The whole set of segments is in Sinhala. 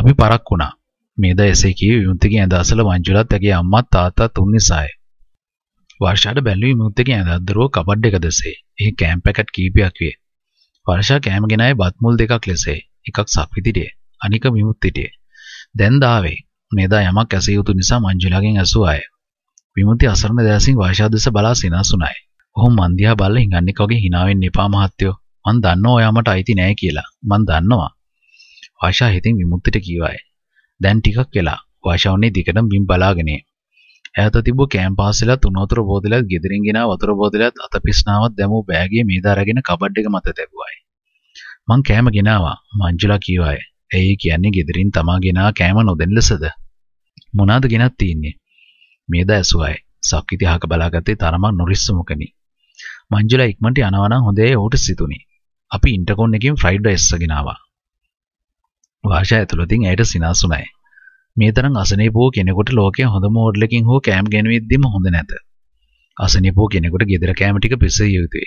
අපි පරක් වුණා. මේද එසේ කිය විමුක්තිගේ ඇඳ අසල මංජුලත් ඇගේ අම්මත් තාත්තා තුන් නිසායි. වර්ෂාට බැලුවේ විමුක්තිගේ ඇඳ අද්දරුව කබඩ් එක දෙසේ. එහි කෑම් පැකට් කීපයක් විය. වර්ෂා කෑම ගෙනාවේ බත් මුල් දෙකක් ලෙසේ. එකක් සක්විතිටියේ. අනික විමුක්තිටියේ. දැන් දාවේ. මේදා යමක් ඇසිය යුතු නිසා මංජුලාගෙන් ඇසුවාය. විමුති අසරණ දැසින් වාශාදෙස බලා සිනාසුණයි. ඔහු මන් දිහා බලලා හිඟන්නේක වගේ hina වෙන්න එපා මහත්තයෝ. මන් දන්නවා ඔයා මට අයිති නෑ කියලා. මන් දන්නවා. ආශා හිතින් විමුක්තිට කීවාය. දැන් ටිකක් වෙලා ආශා උන්නේ දිගටම බිම් බලාගෙන. ඈත තිබු කෑම් පාසලත් උණුතර බෝතලත් ගෙදරින් ගෙනා වතුර බෝතලත් අතපිස්නාවක් දැමූ බෑගියේ මේ දාරගෙන කබඩ් එක මත තැබුවායි. මං කෑම ගෙනාවා. මංජුලා කීවාය. ඇයි කියන්නේ ගෙදරින් තමා ගෙනා කෑම නොදෙන ලෙසද? මොනවාද ගෙනත් තින්නේ? මේද ඇසුවායි. සක්විති අහක බලාගත්තේ තරමක් නොරිස්සමුකනි. මංජුලා ඉක්මනට යනවා නම් හොඳේ ඌට සිතුනි. අපි ඉන්ටර්කොන් එකෙන් ෆ්‍රයිඩ් රයිස් ගෙනාවා. වාර්ෂා ඇතුළතින් ඇයට සිනාසුනයි. මේ තරම් අසනීපෝ කෙනෙකුට ලෝකයේ හොඳම හෝටලකින් හෝ කෑම ගෙනවිද්දීම හොඳ නැත. අසනීපෝ කෙනෙකුට ගෙදර කෑම ටික පිසිය යුතුය.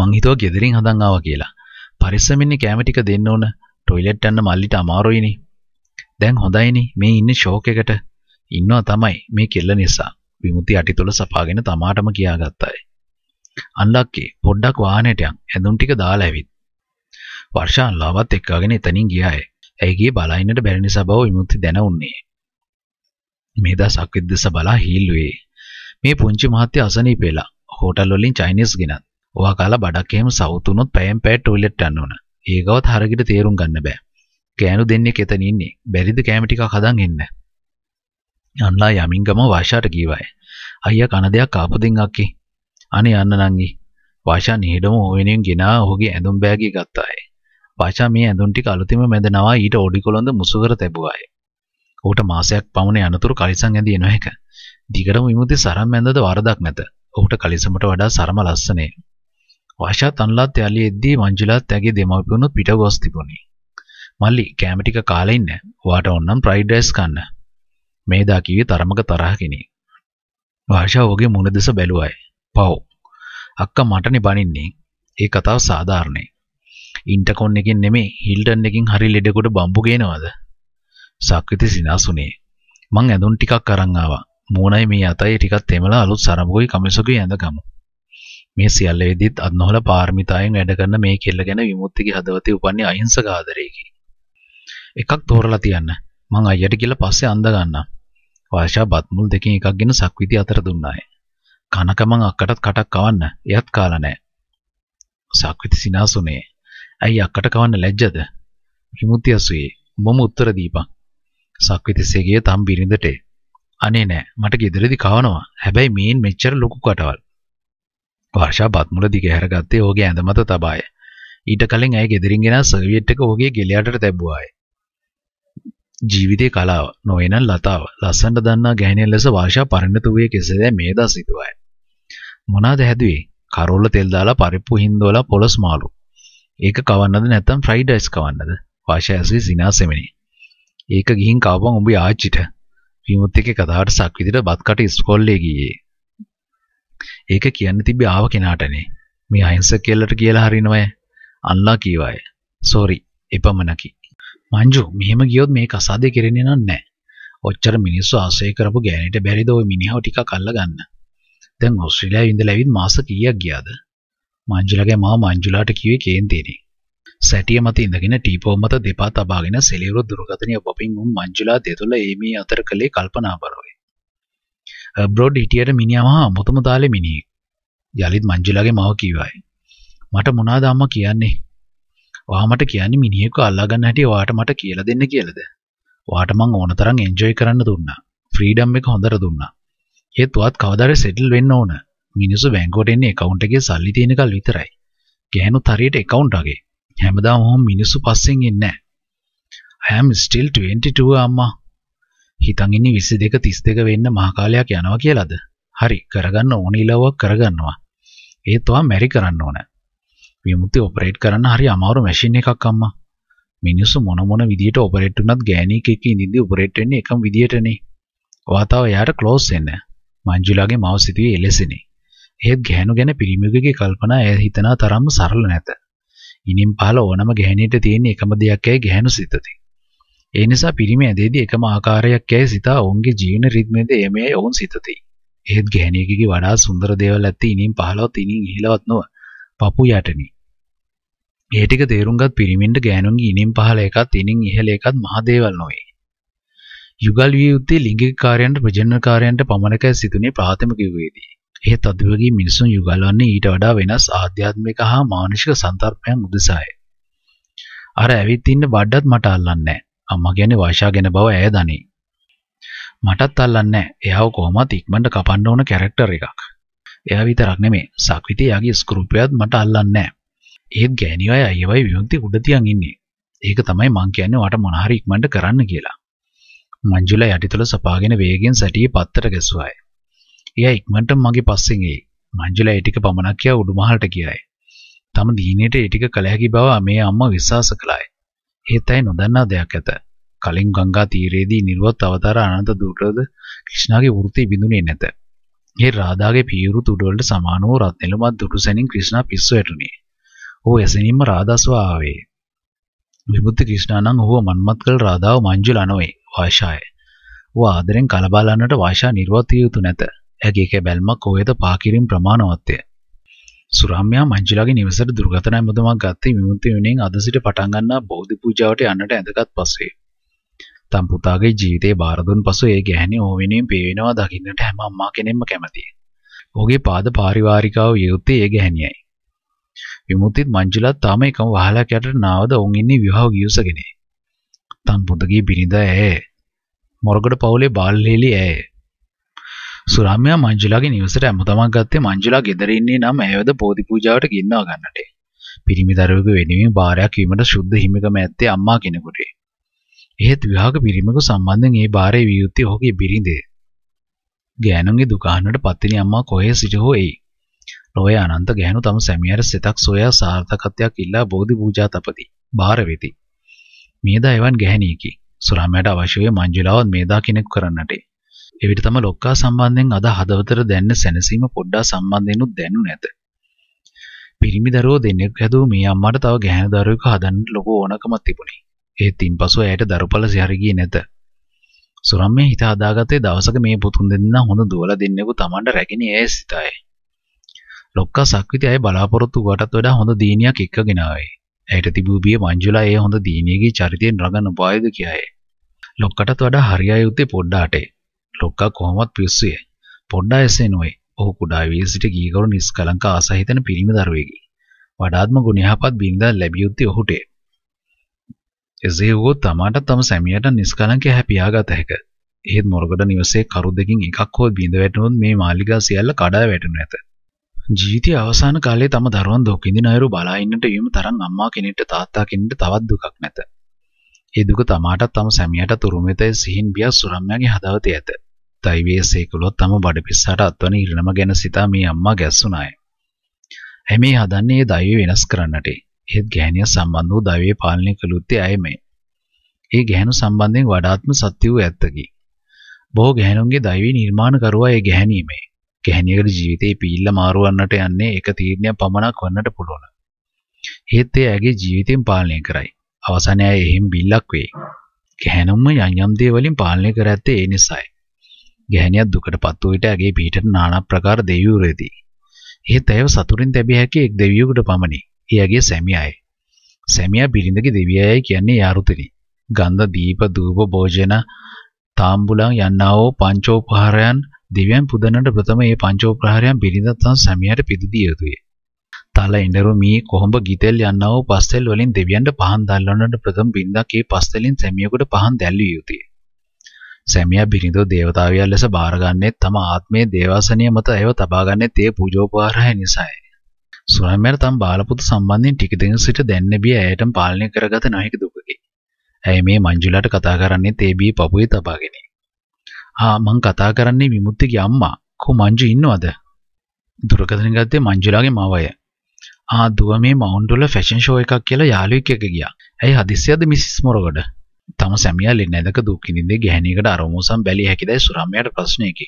මං හිතුවා ගෙදරින් හදන් ආවා කියලා. පරිස්සමින්නේ කෑම ටික දෙන්න ඕන. টয়ලට් යන්න මල්ලිට අමාරුයිනේ. දැන් හොඳයිනේ. මේ ඉන්නේ ෂෝක් එකට. ඉන්නවා තමයි මේ කෙල්ල නිසා. විමුති අටිතොල සපාගෙන තමාටම කියාගත්තයි. අන්ලක්කේ පොඩ්ඩක් වාහනයට යන්. ඇඳුම් ටික දාලා ඇවිත්. වර්ෂාන් ලාවත් එක්කාගෙන එතනින් ගියාය. ඇයිගේ බලයින්නට බැරි නිසා බව විමුක්ති දැන උන්නේ. මේ දසක් විද්දස බලා හීල්ුවේ. මේ පුංචි මහත්තයා අසනීප වෙලා හෝටල් වලින් චයිනීස් ගෙනත්. ඔවා කාලා බඩක් එහෙම සවුත් උනොත් පැයෙන් පැය ටොයිලට් යන්න ඕන. ඒකවත් හරගිට තේරුම් ගන්න බෑ. ගෑනු දෙන්නේ කෙතන ඉන්නේ. බැරිද කෑම ටිකක් හදන් එන්න. අන්ලා යමින් ගම වාෂාට කීවයි. අයියා කන දෙයක් ආපු දෙන් අක්කේ. අනේ යන්න නංගි. වාෂා නිහඬම ඕවෙනින් ගෙනා ඔහුගේ ඇඳුම් බෑගය ගත්තාය. පාචා මේ ඇඳුන්ටි අලුතිම මැදනවා ඊට ඔඩි කොළොඳ මුසුකර තැබුවාය. ඌට මාසයක් පමණ යනතුරු කලිසම් ඇඳිය නොහැක. දිගටම විමුති සරම් ඇඳද වරදක් නැත. ඔහුට කලිසමට වඩා සරම ලස්සනේ. වාෂා තන්ලාත් යාලියෙද්දී මංජුලාත් ඇගේ දෙමව්පියනුත් පිට ගොස් තිබුණි. මල්ලි කැම ටික කාලේ ඉන්න. ඔයාට ඕනම් ෆ්‍රයිඩ් රයිස් කන්න. මේ දා කිවි තරමක තරහකිනි. වාෂා ඔහුගේ මුණ දෙස බැලුවයි. පව්. අක්කා මටනේ බනින්නේ. ඒ කතාව සාධාරණයි. ඉන්ටකොන් එකෙන් නෙමේ හිල්ටන් එකින් හරි ලෙඩෙකුට බම්බු ගේනවද? සක්විති සිනාසුනේ. මං ඇඳුම් ටිකක් අරන් ආවා. මූණයි මේ අතයි ටිකක් එමලා අලුත් සරඹුයි කමිසකුයි ඇඳගමු. මේ සියල්ල වෙදිත් අත්නොහල පාර්මිතායෙන් වැඩ කරන මේ කෙල්ල ගැන විමුක්තිගේ හදවතේ උපන්නේ අහිංසක ආදරයකි. එකක් තෝරලා තියන්න. මං අයියට කියලා පස්සේ අඳ ගන්නම්. වාෂා බත්මුල් දෙකෙන් එකක් ගෙන සක්විති අතර දුන්නාය. කනක මං අක්කටත් කටක් කවන්න. එයත් කාලා නැහැ. සක්විති සිනාසුනේ. ඇයි අක්කට කවන්න ලැජ්ජද? විමුක්ති අසුයේ උඹම උත්තර දීපන්. සක්විතිස්සේ ගියේ තම් බිරිඳට. අනේ නෑ මට ගෙදරදී කවනවා. හැබැයි මේන් මෙච්චර ලොකු කටවල්. වර්ෂා බත්මුල දිගේ හැරගත්තේ ඕගේ ඇඳ මත තබාය. ඊට කලින් ඇය ගෙදරින් ගෙනා සර්වියට් එක ඕගේ ගෙලයට තැබුවාය. ජීවිතේ කලාව නොවේනම් ලතාව ලස්සනට දන්නා ගැහණියන් ලෙස වාර්ෂා පරිණත වූයේ කෙසේදැයි මේදා සිතුවයි මොනවාද හැදුවේ කරෝල තෙල් දාලා පරිප්පු හින්දෝලා පොලස් මාළු ඒක කවන්නද නැත්නම් ෆ්‍රයිඩ් රයිස් කවන්නද? වාෂා ඇසුවේ සිනා සෙමනේ. ඒක ගිහින් කවපන් උඹේ ආච්චිට. විමුත් එකේ කතාවට සක් විදිහට බත් කට ඉස්කෝලේ ගියේ. ඒක කියන්න තිබ්බේ ආව කෙනාටනේ. මේ අහිංසක කෙල්ලට කියලා හරිනවය. අල්ලා කීවාය. සෝරි, එපමණකි. මංජු, මෙහෙම ගියොත් මේක අසාධ්‍ය කෙරෙන්නේ නැහැ. ඔච්චර මිනිස්සු ආශ්‍රය කරපු ගෑණිට බැරිද ওই මිනිහව ටිකක් අල්ලගන්න. දැන් ඕස්ට්‍රේලියාවේ ඉඳලා ඇවිත් මාස කීයක් ගියාද? මංජුලගේ මව මංජුලාට කිව්වේ කේන්තිනේ. සැටිය මත ඉඳගෙන ටීපෝ මත දෙපා තබාගෙන සෙලියුරු දුර්ගතනිය බොබින් උන් මංජුලා දෙතුල ඒමී අතර කළේ කල්පනාබරවයි. බ්‍රොඩ් හිටියට මිනිහා මහා අමුතුම තාලේ මිනිහෙක්. යලිත් මංජුලාගේ මව කිව්වයි. මට මොනවාද අම්මා කියන්නේ? ඔයා මට කියන්නේ මිනිහෙක්ව අල්ලා ගන්න හැටි ඔයාට මට කියලා දෙන්න කියලාද? ඔයාට මං ඕන තරම් එන්ජොයි කරන්න දුන්නා. ෆ්‍රීඩම් එක හොඳට දුන්නා. ඒත් ඔයාත් කවදාද සෙටල් වෙන්න ඕන. මිනිස්සු බැංකුවට එන්නේ account එකේ සල්ලි තියෙන කල් විතරයි. ගෑනුත් හරියට account වගේ. හැමදාම ඔහොම මිනිස්සු පස්සෙන් එන්නේ නැහැ. I am still 22 අම්මා. හිතන් ඉන්නේ 22 32 වෙන්න මහ කාලයක් යනවා කියලාද? හරි කරගන්න ඕන ඉලව්වක් කරගන්නවා. ඒත් ඔයා මැරි කරන්න ඕන. විමුක්ති ඔපරේට් කරන්න හරි අමාරු මැෂින් එකක් අම්මා. මිනිස්සු මොන මොන විදියට ඔපරේට් වුණත් ගෑණියෙක් එක්ක ඉඳින්දි ඔපරේට් වෙන්නේ එකම විදියටනේ. ඔයා තාම එයාට ක්ලෝස් වෙන්න. මංජුලාගේ මව සිතුවේ එලෙසනේ. එහෙත් ගැහණු ගැන පිරිමියෙකුගේ කල්පනා ඇය හිතනා තරම්ම සරල නැත. ඉනිම් පහළ ඕනම ගැහණියට තියෙන එකම දෙයක් ඇයි ගැහණු සිතති. ඒ නිසා පිරිමි ඇදෙදී එකම ආකාරයක් ඇයි සිතා ඔවුන්ගේ ජීවන රිද්මේද එමෙයි ඔවුන් සිතති. එහෙත් ගැහණියකගේ වඩා සුන්දර දේවල් ඇත්තේ ඉනිම් පහළවත් ඉනිම් ඉහළවත් නොව පපු යටනි. මේ ටික තේරුම්ගත් පිරිමින්ට ගැහණුන්ගේ ඉනිම් පහළ එකත් ඉනිම් ඉහළ එකත් මහ දේවල් නොවේ. යුගල් විය යුත්තේ ලිංගික කාර්යයන්ට ප්‍රජනන කාර්යයන්ට පමණක සිදුනේ ප්‍රාථමික යුගයේදී. එහෙත් අද වගේ මිනිසුන් යුගලවන්නේ ඊට වඩා වෙනස් ආධ්‍යාත්මික හා මානසික සන්තර්පයන් උදෙසායි. අර ඇවිත් ඉන්න බඩත් මට අල්ලන්නේ නැහැ. අම්මා කියන්නේ වාෂා ගැන බව ඇය දනී. මටත් අල්ලන්නේ නැහැ. එයාව කොහොමවත් ඉක්මනට කපන්න ඕන කැරක්ටර් එකක්. එයා විතරක් නෙමෙයි. සක්විති එයාගේ ස්ක්‍රූපයත් මට අල්ලන්නේ නැහැ. ඒත් ගෑණියෝ අය අයවයි විමුක්ති උඩ තියන් ඉන්නේ. ඒක තමයි මං කියන්නේ වට මොන හරි ඉක්මනට කරන්න කියලා. මංජුලා යටිතල සපාගෙන වේගෙන් සැටියේ පත්තර ගැසුවාය. එයා ඉක්මනට මගේ පස්සෙන් එයි. මංජුලා ඒ ටික පමණක් කියා උඩුමහලට ගියාය. තම දිහිනේට ඒ ටික කළ හැකි බව මේ අම්මා විශ්වාස කළාය. ඒත් ඇයි නොදන්නා දෙයක් ඇත. කලින් ගංගා තීරයේදී නිර්වත් අවතාර අනන්ත දුටද ක්‍රිෂ්ණාගේ වෘත්ති බිඳුනේ නැත. ඒ රාධාගේ පියුරු තුඩවලට සමාන වූ රත්නෙලමත් දුටුසැනින් ක්‍රිෂ්ණා පිස්සු වැටුණේ. ඔහු එසැනින්ම රාධාස්ව ආවේ. විමුක්ති ක්‍රිෂ්ණා නම් ඔහුව මන්මත් කළ රාධාව මංජුල නොවේ වාෂාය. ඔහු ආදරෙන් කලබලන්නට වාෂා නිර්වත් යුතු නැත. ඇගේ බැල්මක් ඔයද පාකිරින් ප්‍රමාණවත්ය. සුරාම්යා මංජිලාගේ නිවසට දුර්ගතන ඇමතුමක් ගත්තේ විමුක්ති වෙනින් අද සිට පටන් ගන්නා බෝධි පූජාවට යන්නට ඇඳගත් පස්සේ. තම පුතාගේ ජීවිතේ බාර දුන් පසු ඒ ගැහණි ඕවෙනින් පේනවා දකින්නට හැම අම්මා කෙනෙක්ම කැමතියි. ඔහුගේ පාද පාරිවාරිකාව යුත්තේ ඒ ගැහණියයි. විමුක්තිත් මංජිලාත් තාම එකම වහලක් යටට නාවද ඔවුන් ඉන්නේ විවාහ ගියසගෙනේ. තන් පුතගේ බිරිඳ ඇය. මොරගඩ පවුලේ බාල්ලේලි ඇය. සුරම්යා මංජුලාගේ නිවසට ඇමතමක් ගත්තේ මංජුලා ගෙදර ඉන්නේ නම් ඇයවද බෝධි පූජාවට ගෙන්වා ගන්නට. පිරිමි දරුවෙකු වෙනුවෙන් බාරයක් වීමට සුද්ධ හිමිකම ඇත්තේ අම්මා කෙනෙකුට. එහෙත් විවාහක පිරිමකු සම්බන්ධයෙන් ඒ බාරේ විය යුත්තේ ඔහුගේ බිරිඳේ. ගෑනුන්ගේ දුකාහනට පත්තිනි අම්මා කොහේ සිට හෝ එයි. නොවේ අනන්ත ගෑනු තම සැමියාට සිතක් සොයා සාර්ථකත්වයක් ඉල්ලා බෝධි පූජා තපති. බාර වෙති. මේදා එවන් ගැහණියකි. සුරම්යාට අවශ්‍ය වේ මංජුලාවත් මේදා කෙනෙකු කරන්නටේ. එවිට තම ලොක්කා සම්බන්ධයෙන් අද හදවතට දැන්න සැනසීම පොඩ්ඩා සම්බන්ධයෙන්ුත් දැනු නැත. පිරිමි දරුවෝ දෙන්නෙක් හැදූ මේ අම්මට තව ගැහැණු දරුවෙකු හදන්න ලොකු ඕනකමක් තිබුණි. ඒත් ඉන්පසු ඇයට දරුපල සිහර ගියේ නැත. සුරම්මේ හිත හදාගත්තේ දවසක මේ පුතුන් දෙන්නා හොඳ දුවලා දෙන්නෙකු Tamanට රැගෙන යයි සිතායි. ලොක්කා සක්විති අය බලාපොරොත්තු වටත් වඩා හොඳ දීනියක් එක්කගෙන ආවේ. ඇයට තිබූ බිය මංජුලා ඒ හොඳ දීනියගේ චරිතයෙන් රඟන උපායද කියයි. ලොක්කටත් වඩා හරියයි උත්තේ පොඩ්ඩාටේ. ලොක්කා කොහොමත් පිස්සුය. පොඩ්ඩා එසේ නොවේ. ඔහු කුඩා වී සිට ගීගරු නිස්කලංක ආසහිතන පිරිමි දරුවෙකි. වඩාත්ම ගුණයහපත් බිරිඳක් ලැබිය යුත්තේ ඔහුට. එසේ වුවොත් තමාට තම සැමියාට නිස්කලංක හැපියාගත හැක. එහෙත් මොරගොඩ නිවසේ කරු දෙකින් එකක් හෝ බිඳ වැටුනොත් මේ මාලිගා සියල්ල කඩා වැටෙනු ඇත. ජීවිතයේ අවසාන කාලයේ තම දරුවන් දුක් විඳින අයුරු බලා ඉන්නට වීම තරම් අම්මා කෙනෙක්ට තාත්තා කෙනෙක්ට තවත් දුකක් නැත. ඒ දුක තමාටත් තම සැමියාටත් උරුම වෙතේ සිහින් බියක් සුරම්යාගේ හදවතේ ඇත. අයිවේසේ කළොත් තම බඩපිස්සට අත්වන ඉරණම ගැන සිතා මේ අම්මා ගැස්සුනාය. ඇයි මේ හදන්නේ දෛවය වෙනස් කරන්නට? ඒත් ගැහණිය සම්බන්ධ වූ දෛවය පාලනය කළුත්තේ අයමේ. ඒ ගැහණු සම්බන්ධයෙන් වඩාත්ම සත්‍ය වූ ඇත්තකි. බොහෝ ගැහණුන්ගේ දෛවී නිර්මාණකරුවා ඒ ගැහණීමේ. ගැහණියකට ජීවිතේ පීල්ල මාරුවන්නට යන්නේ එක තීරණයක් පමණක් වන්නට පුළුවන්. ඒත් ඒ ඇගේ ජීවිතයෙන් පාලනය කරයි. අවසානයේ එහෙම් බිල්ලක් වේ. ගැහණුම්ම යම් යම් දේ වලින් පාලනය කර ඇත්තේ ඒ නිසායි. ගැහැණියක් දුකටපත් වූ විට ඇගේ පිටට নানা ප්‍රකාර දෙවිවරු ඇති. එහෙත් ඇයව සතුටින් තැබිය හැකි එක් දෙවියෙකුට පමණි. ඒ ඇගේ සැමියායි. සැමියා බිරිඳගේ දෙවියයයි කියන්නේ යාරුතෙනි. ගන්ධ දීප දූප භෝජන තාම්බුලන් යන්නා වූ පංචෝපහාරයන් දිව්‍යයන් පුදනට ප්‍රථම මේ පංචෝපහාරයන් බිරිඳ තම සැමියාට පිදු දිය යුතුය. තල ඉඳරු මී කොහොඹ ගිතෙල් යන්නා වූ පස්තෙල් වලින් දෙවියන්ට පහන් දැල්වන්නට ප්‍රථම බින්දක් ඒ පස්තෙලින් සැමියෙකුට පහන් දැල්විය යුතුය. සැමියා බිරිඳ දේවතාවියන් ලෙස බාරගන්නේ තම ආත්මයේ දේවාසනිය මත ඇයව තබාගන්නේ ඒ පූජෝපහාරය නිසායි. සුරම්‍යර තම බාලපුත සම්බන්ධයෙන් ටික දින සිට දැන්න බිය ඇයටම පාලනය කරගත නොහැකි දුකකි. ඇය මේ මංජුලාට කතා කරන්නේ ඒ බිය පපුවේ තබාගෙන. ආ මං කතා කරන්නේ විමුක්තිගේ අම්මා. කො මංජු ඉන්නවද? දුරකථන ගත්තේ මංජුලාගේ මවය. ආ දුව මේ මවුන්ඩුල ෆැෂන් ෂෝ එකක් කියලා යාළුවෙක් එක්ක ගියා. ඇයි හදිස්සියද මිසිස් මොරගොඩ? තම සැමියා ලෙඩ නැදක දුක් විඳින්නේ ගැහණියකට අරමුසම් බැලිය හැකිදයි සුරම්යාට ප්‍රශ්නයකි.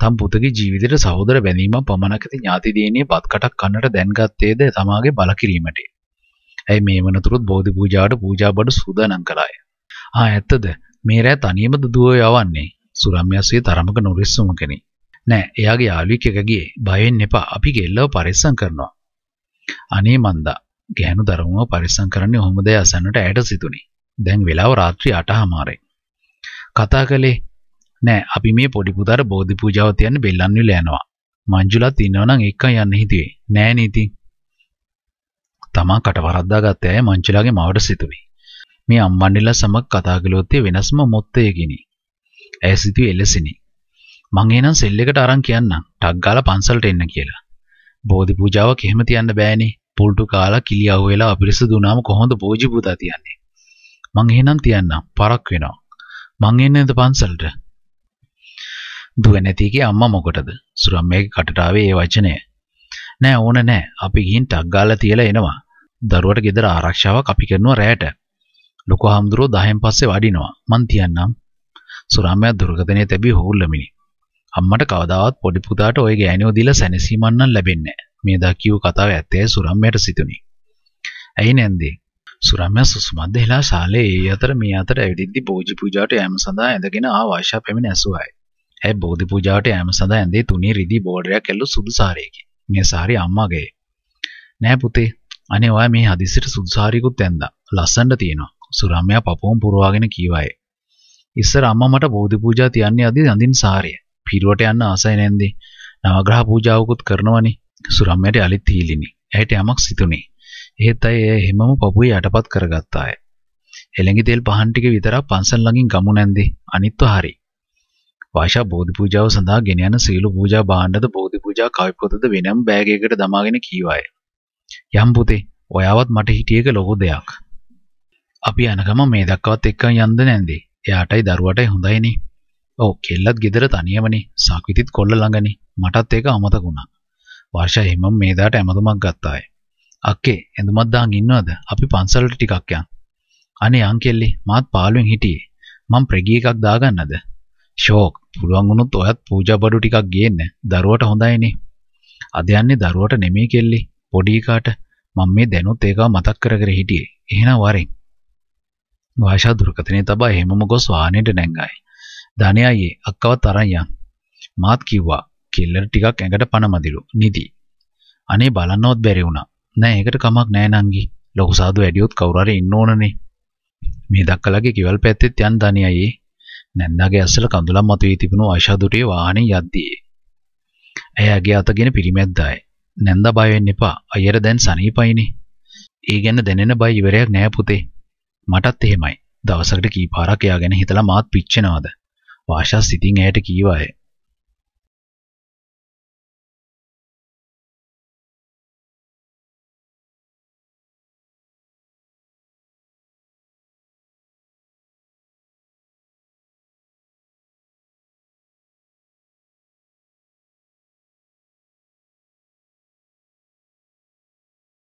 තම පුතගේ ජීවිතයට සහෝදර බැඳීම පමණක් ඇති ඥාති දියණිය බත් කටක් කන්නට දැන් ගත්තේද තමාගේ බලකිරීමට. ඇයි මේ වනතුරුත් බෝධි පූජාවට පූජා බඩු සූදානම් කළාය. ආ ඇත්තද මේ රෑ තනියම දුව යවන්නේ සුරම්යාසේ තරමක නොරිස්සුම කෙනෙක්. නෑ එයාගේ යාළුවෙක් එක ගියේ බයෙන් එපා අපි ගෙල්ලව පරිස්සම් කරනවා. අනේ මන්දා ගෑනු දරුවව පරිස්සම් කරන්නේ ඔහොමද යසන්නට ඇයට සිතුනි. දැන් වෙලාව රාත්‍රී 8:00 කතා කළේ නෑ අපි මේ පොඩි පුතාට බෝධි පූජාව තියන්න බෙල්ලන් විල යනවා. මංජුලත් ඉන්නවනම් එක්කන් යන්න හිතුවේ. නෑනේ ඉතින්. තමා කට වරද්දා ගත්ත අය මංජුලාගේ මවට සිතුවේ. මේ අම්බණ්ඩිලා සමග කතා කළොත් වෙනස්ම මොත්තයකිනි. ඇය සිතුවේ එලෙසිනි. මං එහෙනම් සෙල් එකට අරන් කියන්නම්. ටක් ගාලා පන්සලට එන්න කියලා. බෝධි පූජාවක් එහෙම තියන්න බෑනේ. පුල්ටු කාලා කිලි අහුවෙලා අපිරිසුදු වුණාම කොහොමද බෝධි පූජා තියන්නේ? මං එහෙනම් තියන්නම් පරක් වෙනවා. මං එන්නේ නැද පන්සලට? දුව නැතිගේ අම්මා මොකටද? සුරම්මේගේ කටට ආවේ ඒ වචනය. නෑ ඕන නෑ. අපි ගිහින් ටක් ගාලා තියලා එනවා. දරුවට ගෙදර ආරක්ෂාවක් අපි කරනවා රැයට. ලොකු හාමුදුරුවෝ 10න් පස්සේ වඩිනවා. මං තියන්නම්. සුරම්මයා දුර්ගතනේ තැබි හොල්ලමිනි. අම්මට කවදාවත් පොඩි පුතාට ওই ගෑනියෝ දීලා සැනසීමක් නම් ලැබෙන්නේ නෑ. මේ දා කියූ කතාව ඇත්තේ සුරම්මයට සිතුනි. ඇයි නැන්දේ? සුරම්‍ය සුසුමද්දෙහිලා ශාලේ ඒ අතර මේ අතර ඇවිදිද්දි බෝධි පූජාවට යෑම සඳහා ඇඳගෙන ආ වාශා පැමිණ ඇසුවයි. ඇය බෝධි පූජාවට යෑම සඳහා ඇඳේ තුනේ රිදී බෝඩරයක් ඇල්ලු සුදු සාරයකින්. මේ සාරි අම්මගේ. නෑ පුතේ. අනේ ඔයා මේ හදිසියට සුදු සාරියකුත් ඇඳලා. ලස්සනට තියෙනවා. සුරම්‍යා පපුවම පුරවාගෙන කීවයි. ඉස්සර අම්මා මට බෝධි පූජා තියන්නේ අදී අඳින් සාරිය. පිරුවට යන්න ආසයි නැන්දේ. නවග්‍රහ පූජාවකුත් කරනවනේ. සුරම්‍යාට අලිත් තීලිනි. ඇයට යමක් සිතුනේ. එහෙත් අය එය හැමම පපුවේ යටපත් කරගත්තාය. එළඟි තෙල් පහන් ටික විතරක් පන්සල් ළඟින් ගමු නැන්දි අනිත්ව හරි. වාෂා බෝධි පූජාව සඳහා ගෙන යන සීල පූජා භාණ්ඩද බෝධි පූජා කවි පොතද වෙනම බෑග් එකකට දමාගෙන කීවාය. යම් පුතේ ඔයාවත් මට හිටියේක ලොකු දෙයක්. අපි යන ගම මේ දක්වාත් එක්කන් යන්ද නැන්දි. එයාටයි දරුවටයි හොඳයිනේ. ඔව් කෙල්ලත් ගෙදර තනියමනේ. සාක්විතිත් කොල්ල ළඟනේ. මටත් ඒක අමතකුණා. වර්ෂා හිමම් මේදාට ඇමතුමක් ගත්තාය. අක්කේ එඳුමත් දාන් ඉන්නවද? අපි පන්සලට ටිකක් යන්. අනේ අංකෙල්ලි මාත් පාළුවෙන් හිටියේ. මං ප්‍රෙගී එකක් දාගන්නද? ෂෝක්. පුළුවන් වුණොත් ඔයත් පූජා බඩු ටිකක් ගේන්න. දරුවට හොඳයිනේ. අද යන්නේ දරුවට නෙමෙයි කෙල්ලි. පොඩි කාට මම මේ දැනුත් ඒකව මතක් කර කර හිටියේ. එහෙනම් වරෙන්. වාෂා දුර්ගතනේ තබා එහෙමම ගොස් වාහනේට නැංගායි. ධනේ අයියේ අක්කවත් අරන් යන්. මාත් කිව්වා කෙල්ලර ටිකක් ඇඟට පණ මදිලු. නිදි. අනේ බලන්නවත් බැරි වුණා. නෑ ඒකට කමක් නෑ නංගි. ලොකු සාදු ඇඩියොත් කවුරු හරි ඉන්න ඕනනේ. මේ දක්කලගේ ගෙවල් පැත්තෙත් යන් තනියයි. නැන්දාගේ ඇස්සල කඳුලම් මතුවී තිබුණු ආශාදුටියේ වාහනේ යද්දී. ඇයගේ අතගෙන පිරිමැද්දායි. නැන්දා බය වෙන්න එපා. අයියර දැන් සනීපයිනේ. ඒ ගැන දැනෙන බය ඉවරයක් නෑ පුතේ. මටත් එහෙමයි. දවසකට කී පාරක් එයා ගැන හිතලා මාත් පිච්චෙනවද? වාෂා සිතින් ඇයට කීවායේ